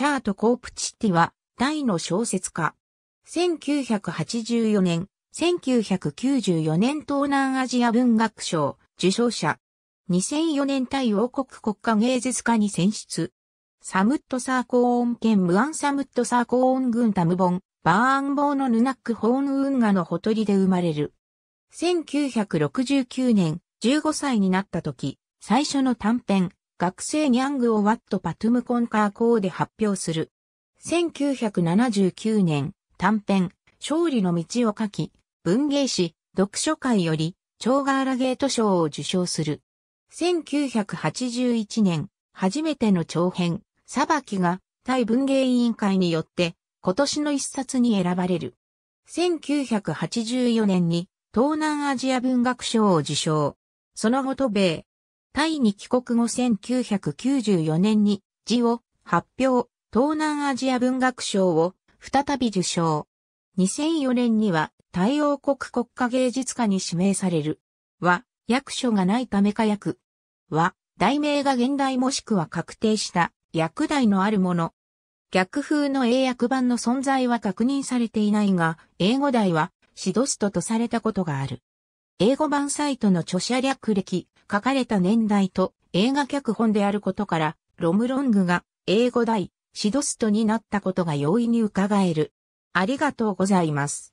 チャート・コープチッティは、大の小説家。1984年、1994年東南アジア文学賞、受賞者。2004年タイ王国国家芸術家に選出。サムットサーコーン兼ムアンサムットサーコーン軍タムボン、バーンボーのヌナックホーン運河のほとりで生まれる。1969年、15歳になった時、最初の短編、学生ニャングをワットパトゥムコンカーコーで発表する。1979年、短編、勝利の道を書き、文芸誌、読書会より、超ガーラゲート賞を受賞する。1981年、初めての長編、裁きが、対文芸委員会によって、今年の一冊に選ばれる。1984年に、東南アジア文学賞を受賞。その後と、米、タイに帰国後1994年に、字を発表、東南アジア文学賞を再び受賞。2004年には、太陽国国家芸術家に指名される。は、役所がないためか役。は、題名が現代もしくは確定した役題のあるもの。逆風の英訳版の存在は確認されていないが、英語題はシドストとされたことがある。英語版サイトの著者略歴、書かれた年代と映画脚本であることから、ロムロングが英語大、シドストになったことが容易に伺える。ありがとうございます。